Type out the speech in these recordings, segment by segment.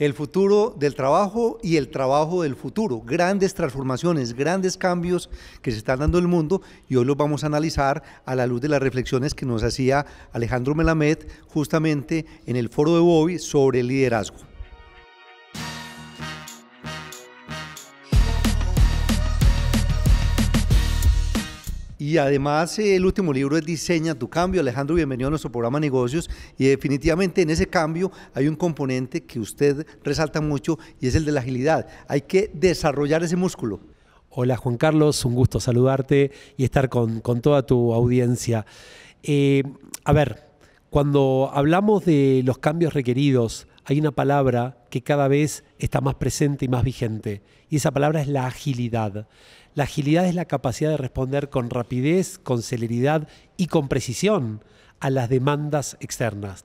el futuro del trabajo y el trabajo del futuro. Grandes transformaciones, grandes cambios que se están dando en el mundo y hoy los vamos a analizar a la luz de las reflexiones que nos hacía Alejandro Melamed justamente en el foro de Bobby sobre el liderazgo. Y además eh, el último libro es Diseña tu cambio. Alejandro, bienvenido a nuestro programa Negocios. Y definitivamente en ese cambio hay un componente que usted resalta mucho y es el de la agilidad. Hay que desarrollar ese músculo. Hola Juan Carlos, un gusto saludarte y estar con, toda tu audiencia. Eh, a ver, cuando hablamos de los cambios requeridos, hay una palabra que cada vez está más presente y más vigente, y esa palabra es la agilidad. La agilidad es la capacidad de responder con rapidez, con celeridad y con precisión a las demandas externas.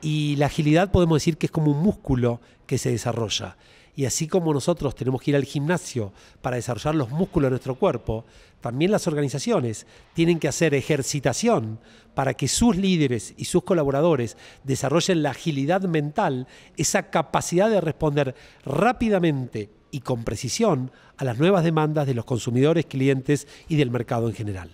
Y la agilidad podemos decir que es como un músculo que se desarrolla. Y así como nosotros tenemos que ir al gimnasio para desarrollar los músculos de nuestro cuerpo, también las organizaciones tienen que hacer ejercitación para que sus líderes y sus colaboradores desarrollen la agilidad mental, esa capacidad de responder rápidamente y con precisión a las nuevas demandas de los consumidores, clientes y del mercado en general.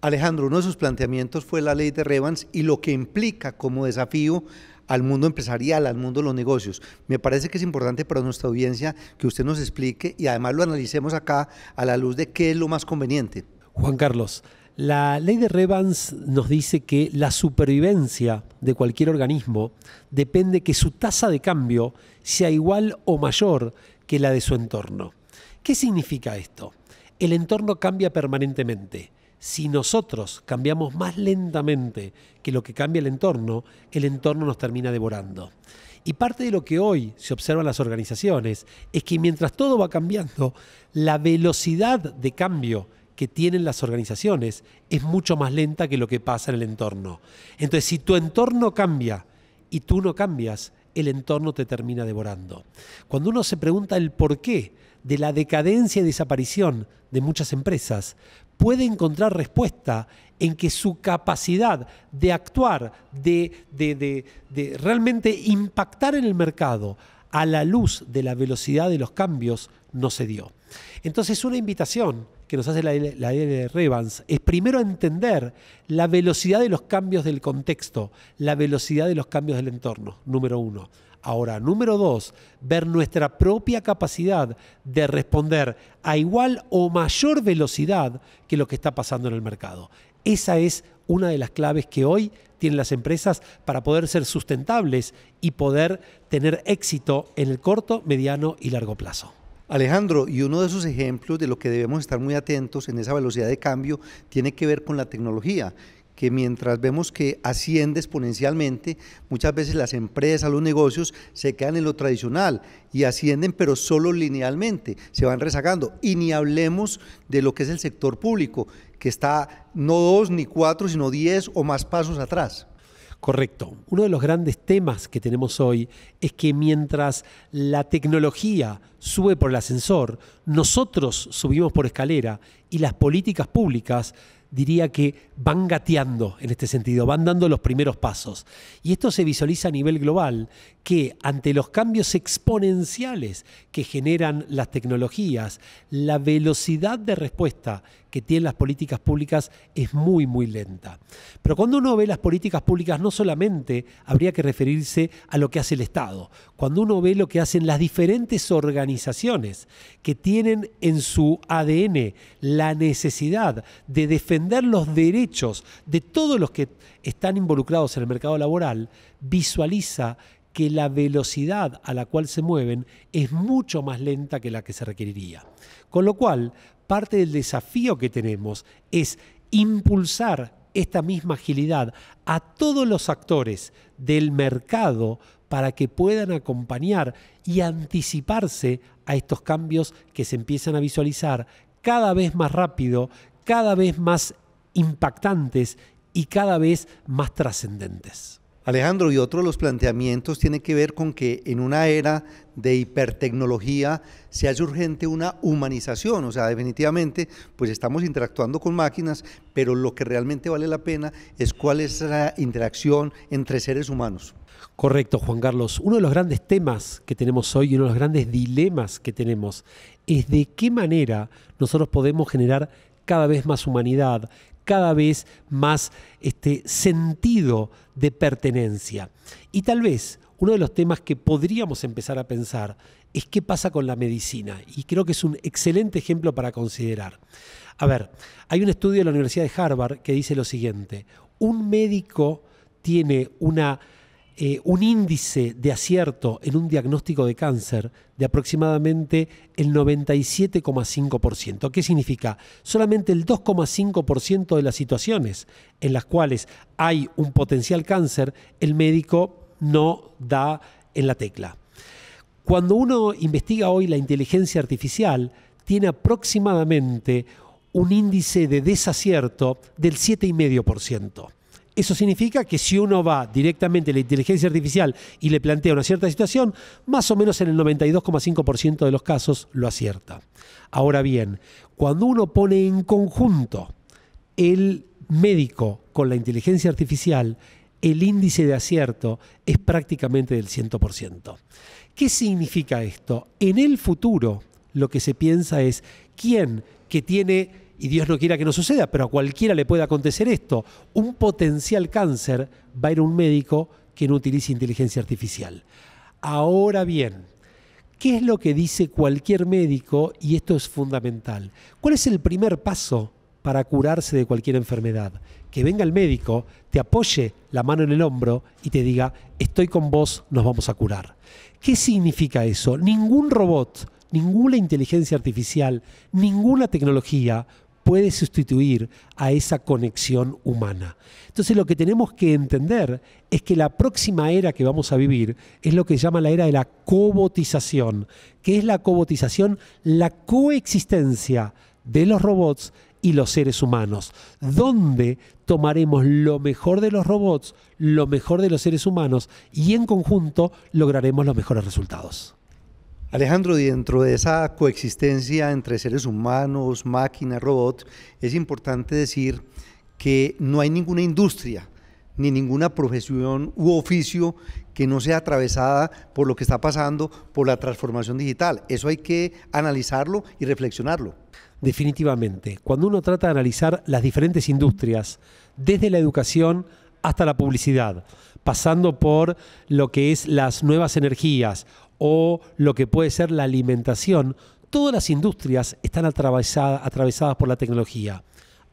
Alejandro, uno de sus planteamientos fue la ley de Revans y lo que implica como desafío al mundo empresarial, al mundo de los negocios. Me parece que es importante para nuestra audiencia que usted nos explique y además lo analicemos acá a la luz de qué es lo más conveniente. Juan Carlos, la ley de Revans nos dice que la supervivencia de cualquier organismo depende que su tasa de cambio sea igual o mayor que la de su entorno. ¿Qué significa esto? El entorno cambia permanentemente. Si nosotros cambiamos más lentamente que lo que cambia el entorno, el entorno nos termina devorando. Y parte de lo que hoy se observa en las organizaciones es que mientras todo va cambiando, la velocidad de cambio que tienen las organizaciones es mucho más lenta que lo que pasa en el entorno. Entonces, si tu entorno cambia y tú no cambias, el entorno te termina devorando. Cuando uno se pregunta el porqué de la decadencia y desaparición de muchas empresas, puede encontrar respuesta en que su capacidad de actuar, de, realmente impactar en el mercado, a la luz de la velocidad de los cambios no se dio. Entonces una invitación que nos hace la, idea de Revans es primero entender la velocidad de los cambios del contexto, la velocidad de los cambios del entorno, número uno. Ahora, número dos, ver nuestra propia capacidad de responder a igual o mayor velocidad que lo que está pasando en el mercado. Esa es una de las claves que hoy tienen las empresas para poder ser sustentables y poder tener éxito en el corto, mediano y largo plazo. Alejandro, y uno de esos ejemplos de lo que debemos estar muy atentos en esa velocidad de cambio tiene que ver con la tecnología que mientras vemos que asciende exponencialmente, muchas veces las empresas, los negocios se quedan en lo tradicional y ascienden pero solo linealmente, se van rezagando. Y ni hablemos de lo que es el sector público, que está no dos ni cuatro, sino diez o más pasos atrás. Correcto. Uno de los grandes temas que tenemos hoy es que mientras la tecnología sube por el ascensor, nosotros subimos por escalera y las políticas públicas diría que van gateando en este sentido, van dando los primeros pasos. Y esto se visualiza a nivel global, que ante los cambios exponenciales que generan las tecnologías, la velocidad de respuesta que tienen las políticas públicas es muy, muy lenta. Pero cuando uno ve las políticas públicas, no solamente habría que referirse a lo que hace el Estado, cuando uno ve lo que hacen las diferentes organizaciones que tienen en su ADN la necesidad de defender los derechos de todos los que están involucrados en el mercado laboral, visualiza que la velocidad a la cual se mueven es mucho más lenta que la que se requeriría. Con lo cual, parte del desafío que tenemos es impulsar esta misma agilidad a todos los actores del mercado para que puedan acompañar y anticiparse a estos cambios que se empiezan a visualizar cada vez más rápido, cada vez más impactantes y cada vez más trascendentes. Alejandro, y otro de los planteamientos tiene que ver con que en una era de hipertecnología se haya urgente una humanización, o sea, definitivamente, pues estamos interactuando con máquinas, pero lo que realmente vale la pena es cuál es la interacción entre seres humanos. Correcto, Juan Carlos. Uno de los grandes temas que tenemos hoy y uno de los grandes dilemas que tenemos es de qué manera nosotros podemos generar cada vez más humanidad, cada vez más este sentido de pertenencia. Y tal vez uno de los temas que podríamos empezar a pensar es qué pasa con la medicina. Y creo que es un excelente ejemplo para considerar. A ver, hay un estudio de la Universidad de Harvard que dice lo siguiente, un médico tiene una eh, un índice de acierto en un diagnóstico de cáncer de aproximadamente el 97,5%. ¿Qué significa? Solamente el 2,5% de las situaciones en las cuales hay un potencial cáncer, el médico no da en la tecla. Cuando uno investiga hoy la inteligencia artificial, tiene aproximadamente un índice de desacierto del 7,5%. Eso significa que si uno va directamente a la inteligencia artificial y le plantea una cierta situación, más o menos en el 92,5% de los casos lo acierta. Ahora bien, cuando uno pone en conjunto el médico con la inteligencia artificial, el índice de acierto es prácticamente del 100%. ¿Qué significa esto? En el futuro lo que se piensa es quién que tiene y Dios no quiera que no suceda, pero a cualquiera le puede acontecer esto, un potencial cáncer va a ir a un médico que no utilice inteligencia artificial. Ahora bien, ¿qué es lo que dice cualquier médico? Y esto es fundamental. ¿Cuál es el primer paso para curarse de cualquier enfermedad? Que venga el médico, te apoye la mano en el hombro y te diga, estoy con vos, nos vamos a curar. ¿Qué significa eso? Ningún robot, ninguna inteligencia artificial, ninguna tecnología puede sustituir a esa conexión humana. Entonces lo que tenemos que entender es que la próxima era que vamos a vivir es lo que se llama la era de la cobotización, que es la cobotización, la coexistencia de los robots y los seres humanos, donde tomaremos lo mejor de los robots, lo mejor de los seres humanos y en conjunto lograremos los mejores resultados. Alejandro, dentro de esa coexistencia entre seres humanos, máquinas, robots, es importante decir que no hay ninguna industria ni ninguna profesión u oficio que no sea atravesada por lo que está pasando, por la transformación digital. Eso hay que analizarlo y reflexionarlo. Definitivamente, cuando uno trata de analizar las diferentes industrias, desde la educación hasta la publicidad, pasando por lo que es las nuevas energías o lo que puede ser la alimentación, todas las industrias están atravesadas por la tecnología.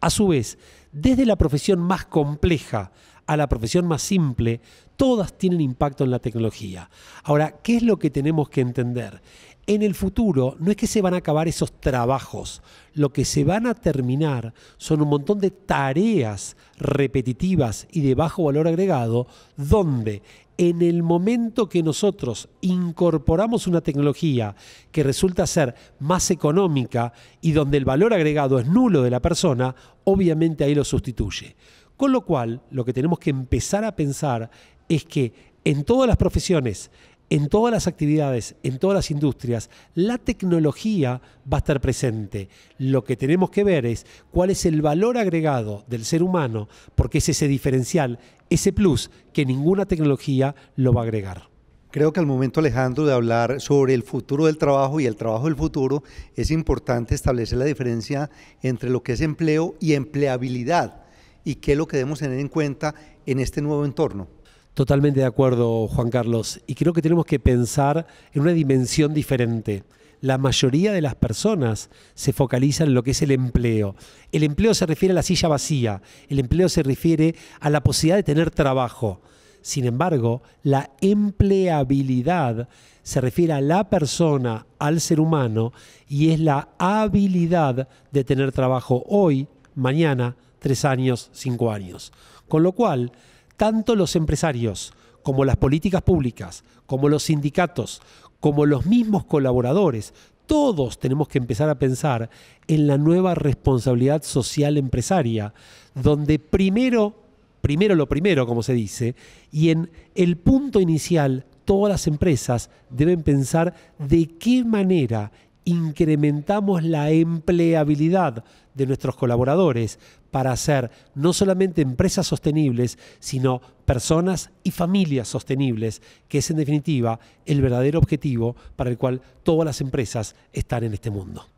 A su vez, desde la profesión más compleja a la profesión más simple, todas tienen impacto en la tecnología. Ahora, ¿qué es lo que tenemos que entender? en el futuro no es que se van a acabar esos trabajos, lo que se van a terminar son un montón de tareas repetitivas y de bajo valor agregado, donde en el momento que nosotros incorporamos una tecnología que resulta ser más económica y donde el valor agregado es nulo de la persona, obviamente ahí lo sustituye. Con lo cual, lo que tenemos que empezar a pensar es que en todas las profesiones en todas las actividades, en todas las industrias, la tecnología va a estar presente. Lo que tenemos que ver es cuál es el valor agregado del ser humano, porque es ese diferencial, ese plus que ninguna tecnología lo va a agregar. Creo que al momento, Alejandro, de hablar sobre el futuro del trabajo y el trabajo del futuro, es importante establecer la diferencia entre lo que es empleo y empleabilidad y qué es lo que debemos tener en cuenta en este nuevo entorno. Totalmente de acuerdo, Juan Carlos. Y creo que tenemos que pensar en una dimensión diferente. La mayoría de las personas se focalizan en lo que es el empleo. El empleo se refiere a la silla vacía, el empleo se refiere a la posibilidad de tener trabajo. Sin embargo, la empleabilidad se refiere a la persona, al ser humano, y es la habilidad de tener trabajo hoy, mañana, tres años, cinco años. Con lo cual, tanto los empresarios como las políticas públicas, como los sindicatos, como los mismos colaboradores, todos tenemos que empezar a pensar en la nueva responsabilidad social empresaria, donde primero, primero lo primero, como se dice, y en el punto inicial, todas las empresas deben pensar de qué manera incrementamos la empleabilidad de nuestros colaboradores para hacer no solamente empresas sostenibles, sino personas y familias sostenibles, que es en definitiva el verdadero objetivo para el cual todas las empresas están en este mundo.